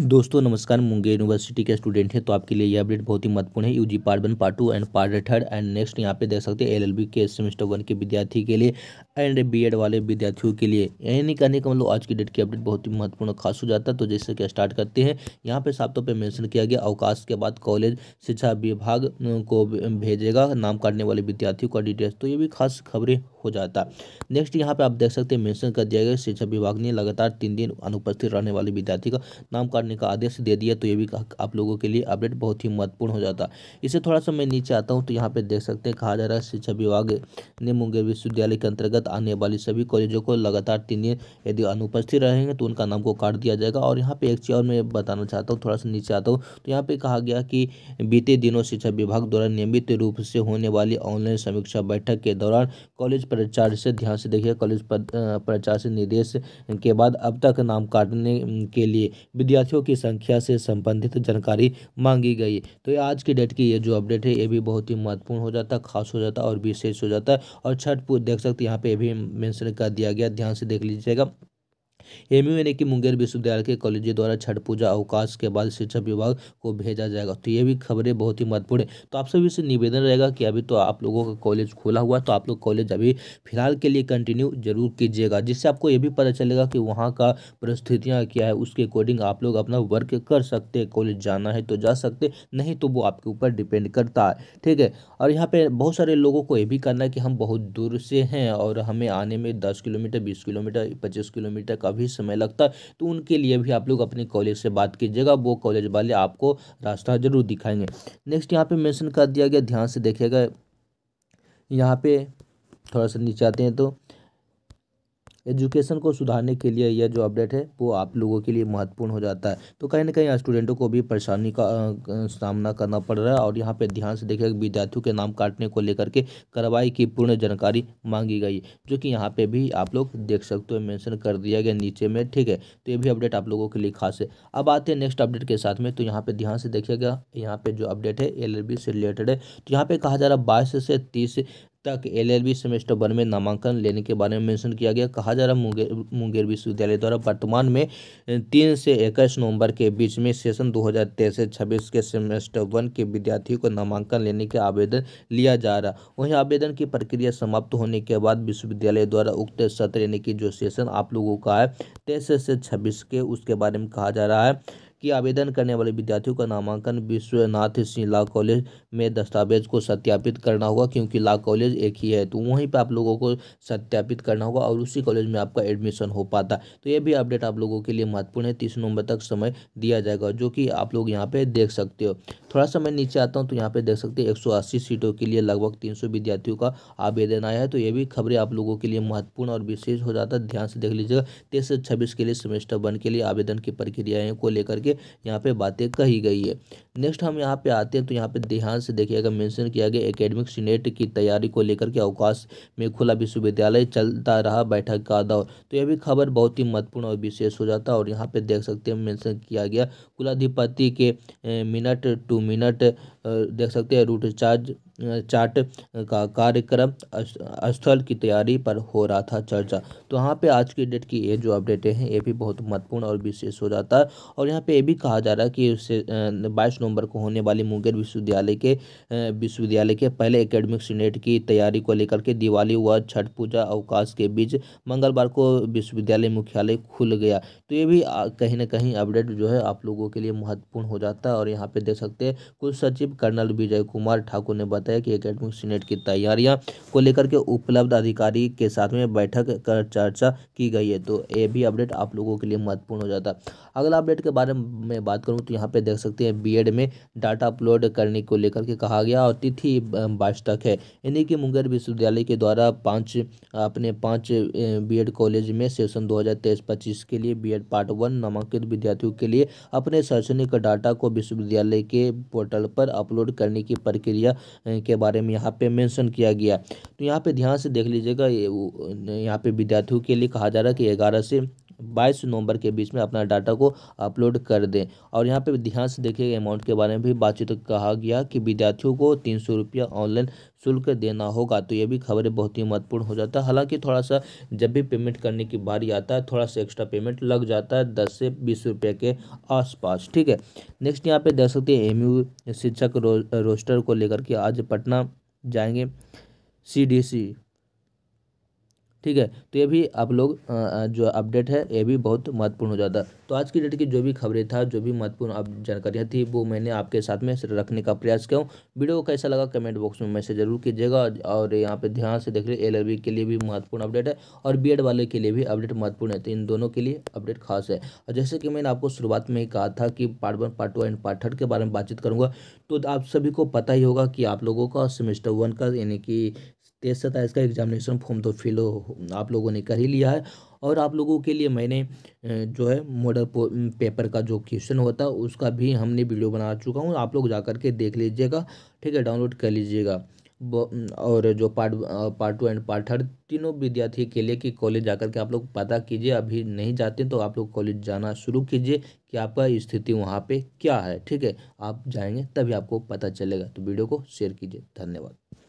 दोस्तों नमस्कार मुंगेर यूनिवर्सिटी के स्टूडेंट हैं तो आपके लिए यह अपडेट बहुत ही महत्वपूर्ण है UG part one part two and part third and next यहाँ पे देख सकते हैं एलएलबी के सेमेस्टर वन के विद्यार्थी के लिए एंड बीएड वाले विद्यार्थियों के लिए यानी कहने का मतलब आज की डेट की अपडेट बहुत ही महत्वपूर्ण खास हो जाता है तो जैसे कि स्टार्ट करते हैं यहाँ पे साफ तौर पर मैंशन किया गया अवकाश के बाद कॉलेज शिक्षा विभाग को भेजेगा नाम काटने वाले विद्यार्थियों का डिटेल्स तो ये भी खास खबरें हो जाता नेक्स्ट यहाँ पे आप देख सकते हैं मैंशन कर दिया गया शिक्षा विभाग ने लगातार तीन दिन अनुपस्थित रहने वाले विद्यार्थी का नाम काट करने का आदेश दे दिया तो ये भी आप लोगों के लिए अपडेट बहुत ही महत्वपूर्ण हो जाता इसे थोड़ा सा मैं नीचे आता हूँ तो यहाँ पे देख सकते हैं कहा जा रहा है शिक्षा विभाग ने मुंगेर विश्वविद्यालय के अंतर्गत आने वाली सभी कॉलेजों को लगातार तीन दिन यदि अनुपस्थित रहेंगे तो उनका नाम को काट दिया जाएगा और यहाँ पे एक चीज और मैं बताना चाहता हूँ थोड़ा सा नीचे आता हूँ तो यहाँ पे कहा गया कि बीते दिनों शिक्षा विभाग द्वारा नियमित रूप से होने वाली ऑनलाइन समीक्षा बैठक के दौरान कॉलेज प्रचार से ध्यान से देखिए कॉलेज प्रचार से निर्देश के बाद अब तक नाम काटने के लिए विद्यार्थी विद्यार्थियों की संख्या से संबंधित जानकारी मांगी गई तो आज की डेट की ये जो अपडेट है ये भी बहुत ही महत्वपूर्ण हो जाता है खास हो जाता है और विशेष हो जाता है और छठ देख सकते यहाँ पे भी मैंशन कर दिया गया ध्यान से देख लीजिएगा एम यानी की मुंगेर विश्वविद्यालय के कॉलेजों द्वारा छठ पूजा अवकाश के बाद शिक्षा विभाग को भेजा जाएगा तो ये भी खबरें बहुत ही महत्वपूर्ण है तो आप सभी से निवेदन रहेगा कि अभी तो आप लोगों का कॉलेज खुला हुआ है तो आप लोग कॉलेज अभी फिलहाल के लिए कंटिन्यू जरूर कीजिएगा जिससे आपको ये भी पता चलेगा कि वहाँ का परिस्थितियाँ क्या है उसके अकॉर्डिंग आप लोग अपना वर्क कर सकते हैं कॉलेज जाना है तो जा सकते नहीं तो वो आपके ऊपर डिपेंड करता है ठीक है और यहाँ पे बहुत सारे लोगों को ये भी करना है कि हम बहुत दूर से हैं और हमें आने में दस किलोमीटर बीस किलोमीटर पच्चीस किलोमीटर का भी भी समय लगता है तो उनके लिए भी आप लोग अपने कॉलेज से बात कीजिएगा वो कॉलेज वाले आपको रास्ता ज़रूर दिखाएंगे नेक्स्ट यहाँ पे मेंशन कर दिया गया ध्यान से देखिएगा यहाँ पे थोड़ा सा नीचे आते हैं तो एजुकेशन को सुधारने के लिए यह जो अपडेट है वो आप लोगों के लिए महत्वपूर्ण हो जाता है तो कहीं ना कहीं स्टूडेंटों को भी परेशानी का सामना करना पड़ रहा है और यहाँ पे ध्यान से देखिएगा विद्यार्थियों के नाम काटने को लेकर के कार्रवाई की पूर्ण जानकारी मांगी गई जो कि यहाँ पे भी आप लोग देख सकते हो मैंशन कर दिया गया नीचे में ठीक है तो ये भी अपडेट आप लोगों के लिए खास है अब आते हैं नेक्स्ट अपडेट के साथ में तो यहाँ पर ध्यान से देखिएगा यहाँ पर जो अपडेट है एल से रिलेटेड है तो यहाँ पर कहा जा रहा है बाईस से तीस तक एलएलबी सेमेस्टर वन में नामांकन लेने के बारे में मेंशन किया गया कहा जा रहा मुंगेर मुंगेर विश्वविद्यालय द्वारा वर्तमान में तीन से इक्कीस नवंबर के बीच में सेशन 2023 से छब्बीस के सेमेस्टर वन के विद्यार्थियों को नामांकन लेने के आवेदन लिया जा रहा वहीं आवेदन की प्रक्रिया समाप्त होने के बाद विश्वविद्यालय द्वारा उक्त सत्र यानी कि जो सेशन आप लोगों का है तेईस से छब्बीस के उसके बारे में कहा जा रहा है कि आवेदन करने वाले विद्यार्थियों का नामांकन विश्वनाथ सिंह लॉ कॉलेज में दस्तावेज को सत्यापित करना होगा क्योंकि लॉ कॉलेज एक ही है तो वहीं पर आप लोगों को सत्यापित करना होगा और उसी कॉलेज में आपका एडमिशन हो पाता तो ये भी अपडेट आप लोगों के लिए महत्वपूर्ण है तीस नवंबर तक समय दिया जाएगा जो कि आप लोग यहाँ पे देख सकते हो थोड़ा सा मैं नीचे आता हूँ तो यहाँ पे देख सकते हैं एक सीटों के लिए लगभग तीन विद्यार्थियों का आवेदन आया है तो ये भी खबरें आप लोगों के लिए महत्वपूर्ण और विशेष हो जाता है ध्यान से देख लीजिएगा तेईस से छब्बीस के लिए सेमेस्टर वन के लिए आवेदन की प्रक्रियाएँ को लेकर के करके यहाँ पे बातें कही गई है नेक्स्ट हम यहाँ पे आते हैं तो यहाँ पे ध्यान से देखिएगा मेंशन किया गया एकेडमिक सीनेट की तैयारी को लेकर के अवकाश में खुला विश्वविद्यालय चलता रहा बैठक का दौर तो यह भी खबर बहुत ही महत्वपूर्ण और विशेष हो जाता और यहाँ पे देख सकते हैं मेंशन किया गया कुलाधिपति के मिनट टू मिनट देख सकते हैं रूट चार्ज चार्ट का कार्यक्रम स्थल की तैयारी पर हो रहा था चर्चा तो यहाँ पे आज की डेट की ये जो अपडेटें हैं ये भी बहुत महत्वपूर्ण और विशेष हो जाता है और यहाँ पे ये भी कहा जा रहा है कि उससे बाईस नवंबर को होने वाली मुंगेर विश्वविद्यालय के विश्वविद्यालय के पहले एकेडमिक सीनेट की तैयारी को लेकर के दिवाली व छठ पूजा अवकाश के बीच मंगलवार को विश्वविद्यालय मुख्यालय खुल गया तो ये भी कहीं ना कहीं अपडेट जो है आप लोगों के लिए महत्वपूर्ण हो जाता है और यहाँ पर देख सकते हैं कुल सचिव कर्नल विजय कुमार ठाकुर ने बताया जाता है कि अकेडमिक सीनेट की तैयारियां को लेकर के उपलब्ध अधिकारी के साथ में बैठक कर चर्चा की गई है तो ये भी अपडेट आप लोगों के लिए महत्वपूर्ण हो जाता है अगला अपडेट के बारे में बात करूँ तो यहाँ पर देख सकते हैं बी में डाटा अपलोड करने को लेकर के कहा गया और तिथि बाईस तक है यानी कि मुंगेर विश्वविद्यालय के द्वारा पाँच अपने पाँच बी कॉलेज में सेशन दो हज़ार के लिए बी पार्ट वन नामांकित विद्यार्थियों के लिए अपने शैक्षणिक डाटा को विश्वविद्यालय के पोर्टल पर अपलोड करने की प्रक्रिया के बारे में यहाँ पे मेंशन किया गया तो यहाँ पे ध्यान से देख लीजिएगा ये यहाँ पे विद्यार्थियों के लिए कहा जा रहा है कि ग्यारह से बाईस नवंबर के बीच में अपना डाटा को अपलोड कर दें और यहाँ पे ध्यान से देखिए अमाउंट के बारे में भी बातचीत तो कहा गया कि विद्यार्थियों को तीन सौ रुपया ऑनलाइन शुल्क देना होगा तो ये भी खबरें बहुत ही महत्वपूर्ण हो जाता है हालांकि थोड़ा सा जब भी पेमेंट करने की बारी आता है थोड़ा सा एक्स्ट्रा पेमेंट लग जाता है दस से बीस रुपये के आसपास ठीक है नेक्स्ट यहाँ पे देख सकते हैं एमयू शिक्षक रो, रोस्टर को लेकर के आज पटना जाएंगे सीडीसी ठीक है तो ये भी आप लोग जो अपडेट है ये भी बहुत महत्वपूर्ण हो जाता तो आज की डेट की जो भी खबरें था जो भी महत्वपूर्ण आप जानकारियाँ थी वो मैंने आपके साथ में रखने का प्रयास किया हूँ वीडियो को कैसा लगा कमेंट बॉक्स में मैसेज जरूर कीजिएगा और यहाँ पे ध्यान से देख लीजिए एल के लिए भी महत्वपूर्ण अपडेट है और बी वाले के लिए भी अपडेट महत्वपूर्ण है तो इन दोनों के लिए अपडेट खास है और जैसे कि मैंने आपको शुरुआत में ही कहा था कि part one part two and part third के बारे में बातचीत करूँगा तो आप सभी को पता ही होगा कि आप लोगों का सेमेस्टर वन का यानी कि तेईस सत्ताईस का एग्जामिनेशन फॉर्म तो फिल आप लोगों ने कर ही लिया है और आप लोगों के लिए मैंने जो है मॉडल पेपर का जो क्वेश्चन होता है उसका भी हमने वीडियो बना चुका हूँ आप लोग जा कर के देख लीजिएगा ठीक है डाउनलोड कर लीजिएगा और जो part part two and part third तीनों विद्यार्थी के लिए कि कॉलेज जाकर के आप लोग पता कीजिए अभी नहीं जाते तो आप लोग कॉलेज जाना शुरू कीजिए कि आपका स्थिति वहाँ पे क्या है ठीक है आप जाएंगे तभी आपको पता चलेगा तो वीडियो को शेयर कीजिए धन्यवाद